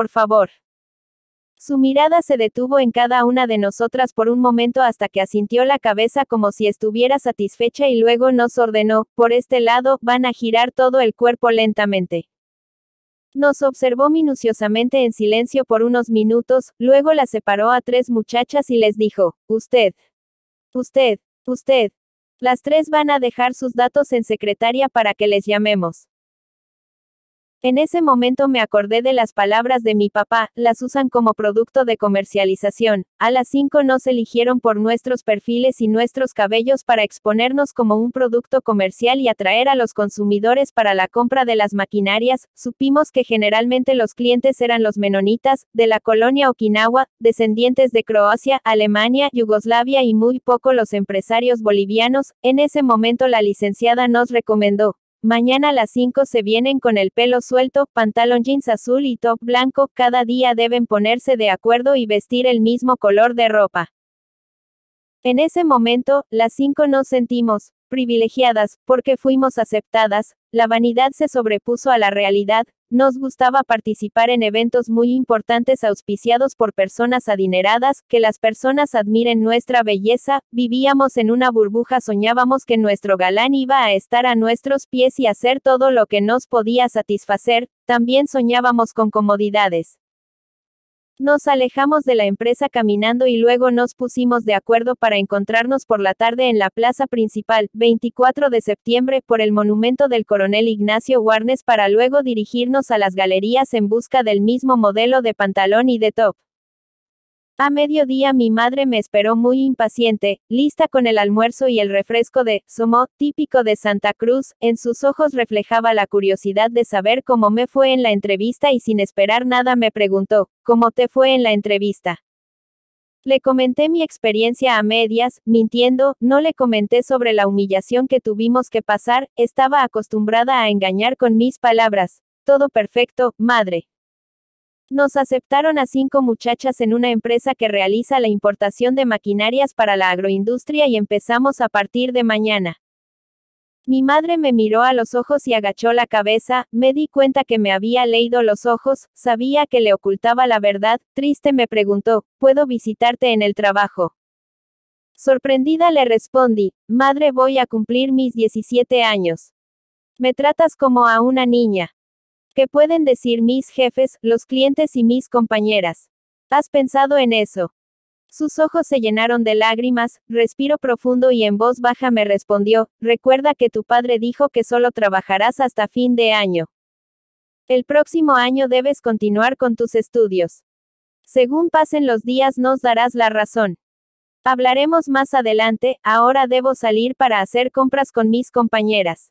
por favor. Su mirada se detuvo en cada una de nosotras por un momento hasta que asintió la cabeza como si estuviera satisfecha y luego nos ordenó, por este lado, van a girar todo el cuerpo lentamente. Nos observó minuciosamente en silencio por unos minutos, luego la separó a tres muchachas y les dijo, usted, usted, usted. Las tres van a dejar sus datos en secretaria para que les llamemos. En ese momento me acordé de las palabras de mi papá, las usan como producto de comercialización. A las 5 nos eligieron por nuestros perfiles y nuestros cabellos para exponernos como un producto comercial y atraer a los consumidores para la compra de las maquinarias. Supimos que generalmente los clientes eran los menonitas, de la colonia Okinawa, descendientes de Croacia, Alemania, Yugoslavia y muy poco los empresarios bolivianos. En ese momento la licenciada nos recomendó Mañana a las 5 se vienen con el pelo suelto, pantalón jeans azul y top blanco, cada día deben ponerse de acuerdo y vestir el mismo color de ropa. En ese momento, las 5 nos sentimos privilegiadas, porque fuimos aceptadas, la vanidad se sobrepuso a la realidad, nos gustaba participar en eventos muy importantes auspiciados por personas adineradas, que las personas admiren nuestra belleza, vivíamos en una burbuja, soñábamos que nuestro galán iba a estar a nuestros pies y hacer todo lo que nos podía satisfacer, también soñábamos con comodidades. Nos alejamos de la empresa caminando y luego nos pusimos de acuerdo para encontrarnos por la tarde en la plaza principal, 24 de septiembre, por el monumento del coronel Ignacio Warnes para luego dirigirnos a las galerías en busca del mismo modelo de pantalón y de top. A mediodía mi madre me esperó muy impaciente, lista con el almuerzo y el refresco de somo, típico de Santa Cruz, en sus ojos reflejaba la curiosidad de saber cómo me fue en la entrevista y sin esperar nada me preguntó, ¿cómo te fue en la entrevista? Le comenté mi experiencia a medias, mintiendo, no le comenté sobre la humillación que tuvimos que pasar, estaba acostumbrada a engañar con mis palabras. Todo perfecto, madre. Nos aceptaron a cinco muchachas en una empresa que realiza la importación de maquinarias para la agroindustria y empezamos a partir de mañana. Mi madre me miró a los ojos y agachó la cabeza, me di cuenta que me había leído los ojos, sabía que le ocultaba la verdad, triste me preguntó, ¿puedo visitarte en el trabajo? Sorprendida le respondí, Madre voy a cumplir mis 17 años. Me tratas como a una niña. ¿Qué pueden decir mis jefes, los clientes y mis compañeras? ¿Has pensado en eso? Sus ojos se llenaron de lágrimas, respiro profundo y en voz baja me respondió, recuerda que tu padre dijo que solo trabajarás hasta fin de año. El próximo año debes continuar con tus estudios. Según pasen los días nos darás la razón. Hablaremos más adelante, ahora debo salir para hacer compras con mis compañeras.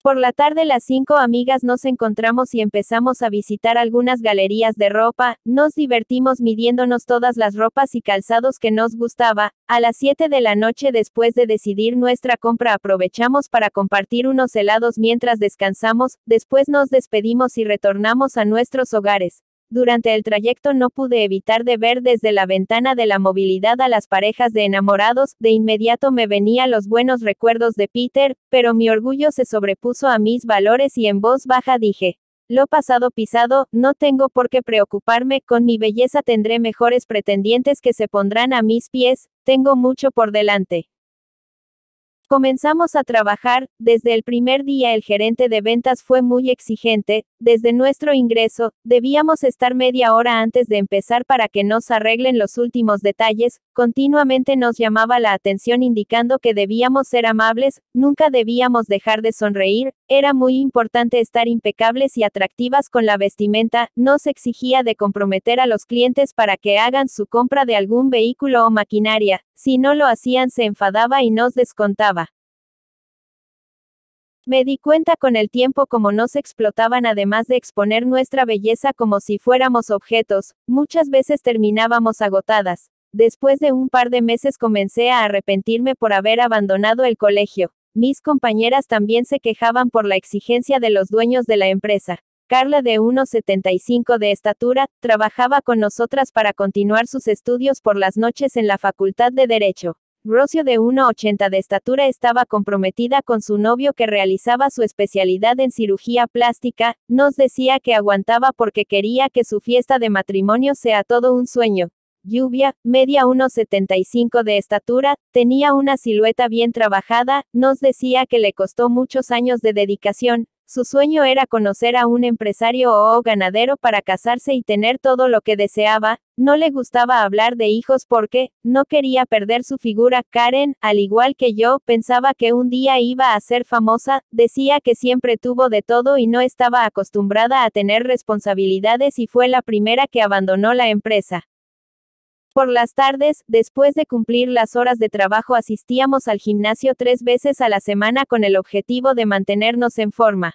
Por la tarde las cinco amigas nos encontramos y empezamos a visitar algunas galerías de ropa, nos divertimos midiéndonos todas las ropas y calzados que nos gustaba, a las 7 de la noche después de decidir nuestra compra aprovechamos para compartir unos helados mientras descansamos, después nos despedimos y retornamos a nuestros hogares. Durante el trayecto no pude evitar de ver desde la ventana de la movilidad a las parejas de enamorados, de inmediato me venían los buenos recuerdos de Peter, pero mi orgullo se sobrepuso a mis valores y en voz baja dije, lo pasado pisado, no tengo por qué preocuparme, con mi belleza tendré mejores pretendientes que se pondrán a mis pies, tengo mucho por delante. Comenzamos a trabajar, desde el primer día el gerente de ventas fue muy exigente, desde nuestro ingreso, debíamos estar media hora antes de empezar para que nos arreglen los últimos detalles, continuamente nos llamaba la atención indicando que debíamos ser amables, nunca debíamos dejar de sonreír, era muy importante estar impecables y atractivas con la vestimenta, no se exigía de comprometer a los clientes para que hagan su compra de algún vehículo o maquinaria, si no lo hacían se enfadaba y nos descontaba. Me di cuenta con el tiempo como nos explotaban además de exponer nuestra belleza como si fuéramos objetos, muchas veces terminábamos agotadas. Después de un par de meses comencé a arrepentirme por haber abandonado el colegio. Mis compañeras también se quejaban por la exigencia de los dueños de la empresa. Carla de 1,75 de estatura, trabajaba con nosotras para continuar sus estudios por las noches en la Facultad de Derecho. Rocio de 1,80 de estatura estaba comprometida con su novio que realizaba su especialidad en cirugía plástica, nos decía que aguantaba porque quería que su fiesta de matrimonio sea todo un sueño, lluvia, media 1,75 de estatura, tenía una silueta bien trabajada, nos decía que le costó muchos años de dedicación, su sueño era conocer a un empresario o ganadero para casarse y tener todo lo que deseaba, no le gustaba hablar de hijos porque, no quería perder su figura, Karen, al igual que yo, pensaba que un día iba a ser famosa, decía que siempre tuvo de todo y no estaba acostumbrada a tener responsabilidades y fue la primera que abandonó la empresa. Por las tardes, después de cumplir las horas de trabajo asistíamos al gimnasio tres veces a la semana con el objetivo de mantenernos en forma.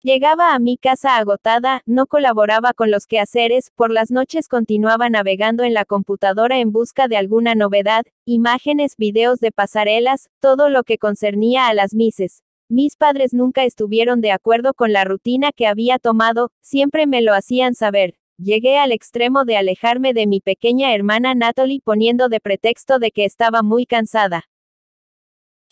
Llegaba a mi casa agotada, no colaboraba con los quehaceres, por las noches continuaba navegando en la computadora en busca de alguna novedad, imágenes, videos de pasarelas, todo lo que concernía a las mises. Mis padres nunca estuvieron de acuerdo con la rutina que había tomado, siempre me lo hacían saber. Llegué al extremo de alejarme de mi pequeña hermana Natalie poniendo de pretexto de que estaba muy cansada.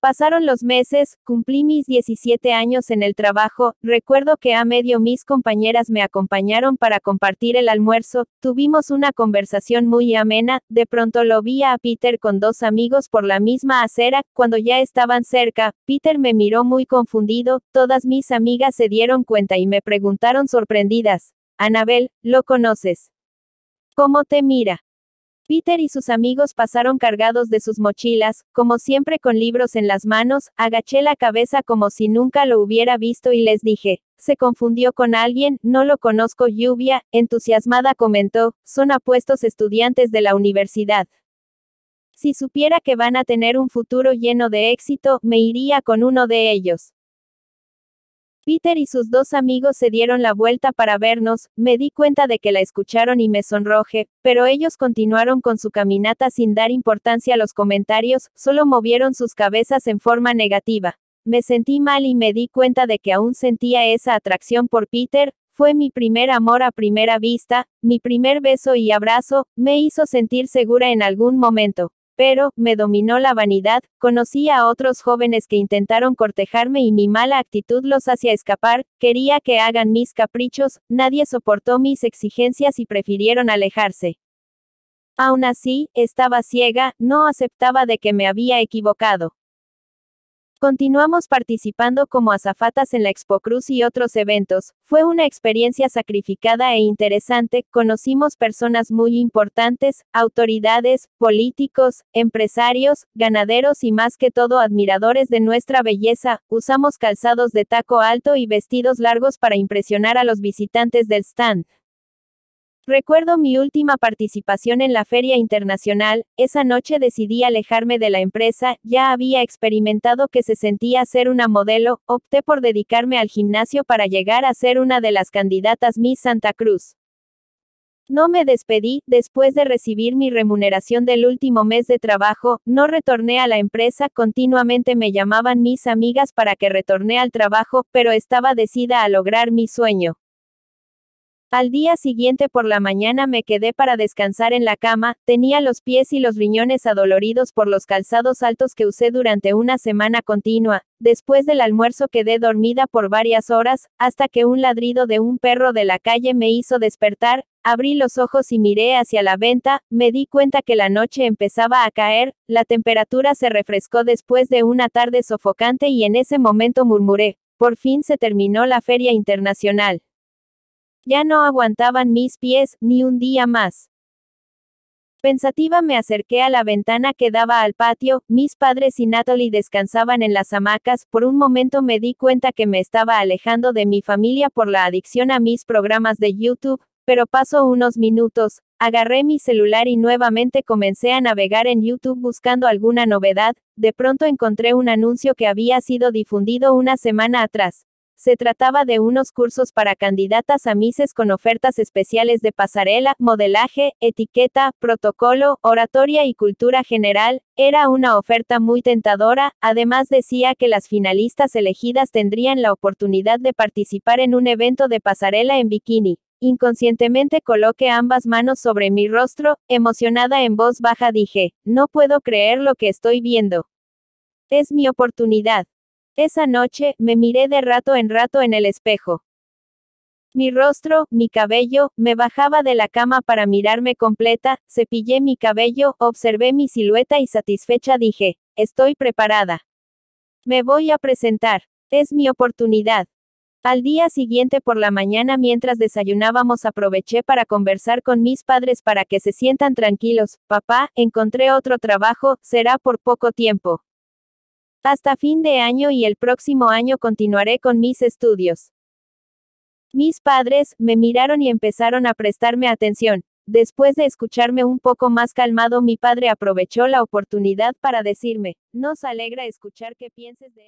Pasaron los meses, cumplí mis 17 años en el trabajo, recuerdo que a medio mis compañeras me acompañaron para compartir el almuerzo, tuvimos una conversación muy amena, de pronto lo vi a Peter con dos amigos por la misma acera, cuando ya estaban cerca, Peter me miró muy confundido, todas mis amigas se dieron cuenta y me preguntaron sorprendidas. Anabel, lo conoces. ¿Cómo te mira? Peter y sus amigos pasaron cargados de sus mochilas, como siempre con libros en las manos, agaché la cabeza como si nunca lo hubiera visto y les dije, se confundió con alguien, no lo conozco lluvia, entusiasmada comentó, son apuestos estudiantes de la universidad. Si supiera que van a tener un futuro lleno de éxito, me iría con uno de ellos. Peter y sus dos amigos se dieron la vuelta para vernos, me di cuenta de que la escucharon y me sonroje, pero ellos continuaron con su caminata sin dar importancia a los comentarios, solo movieron sus cabezas en forma negativa. Me sentí mal y me di cuenta de que aún sentía esa atracción por Peter, fue mi primer amor a primera vista, mi primer beso y abrazo, me hizo sentir segura en algún momento. Pero, me dominó la vanidad, conocí a otros jóvenes que intentaron cortejarme y mi mala actitud los hacía escapar, quería que hagan mis caprichos, nadie soportó mis exigencias y prefirieron alejarse. Aún así, estaba ciega, no aceptaba de que me había equivocado. Continuamos participando como azafatas en la Expo Cruz y otros eventos. Fue una experiencia sacrificada e interesante. Conocimos personas muy importantes, autoridades, políticos, empresarios, ganaderos y más que todo admiradores de nuestra belleza. Usamos calzados de taco alto y vestidos largos para impresionar a los visitantes del stand. Recuerdo mi última participación en la Feria Internacional, esa noche decidí alejarme de la empresa, ya había experimentado que se sentía ser una modelo, opté por dedicarme al gimnasio para llegar a ser una de las candidatas Miss Santa Cruz. No me despedí, después de recibir mi remuneración del último mes de trabajo, no retorné a la empresa, continuamente me llamaban mis amigas para que retorné al trabajo, pero estaba decida a lograr mi sueño. Al día siguiente por la mañana me quedé para descansar en la cama, tenía los pies y los riñones adoloridos por los calzados altos que usé durante una semana continua, después del almuerzo quedé dormida por varias horas, hasta que un ladrido de un perro de la calle me hizo despertar, abrí los ojos y miré hacia la venta, me di cuenta que la noche empezaba a caer, la temperatura se refrescó después de una tarde sofocante y en ese momento murmuré, por fin se terminó la feria internacional. Ya no aguantaban mis pies, ni un día más. Pensativa me acerqué a la ventana que daba al patio, mis padres y Natalie descansaban en las hamacas, por un momento me di cuenta que me estaba alejando de mi familia por la adicción a mis programas de YouTube, pero pasó unos minutos, agarré mi celular y nuevamente comencé a navegar en YouTube buscando alguna novedad, de pronto encontré un anuncio que había sido difundido una semana atrás. Se trataba de unos cursos para candidatas a Mises con ofertas especiales de pasarela, modelaje, etiqueta, protocolo, oratoria y cultura general. Era una oferta muy tentadora, además decía que las finalistas elegidas tendrían la oportunidad de participar en un evento de pasarela en bikini. Inconscientemente coloqué ambas manos sobre mi rostro, emocionada en voz baja dije, no puedo creer lo que estoy viendo. Es mi oportunidad. Esa noche, me miré de rato en rato en el espejo. Mi rostro, mi cabello, me bajaba de la cama para mirarme completa, cepillé mi cabello, observé mi silueta y satisfecha dije, estoy preparada. Me voy a presentar. Es mi oportunidad. Al día siguiente por la mañana mientras desayunábamos aproveché para conversar con mis padres para que se sientan tranquilos, papá, encontré otro trabajo, será por poco tiempo. Hasta fin de año y el próximo año continuaré con mis estudios. Mis padres, me miraron y empezaron a prestarme atención. Después de escucharme un poco más calmado, mi padre aprovechó la oportunidad para decirme, nos alegra escuchar que pienses de...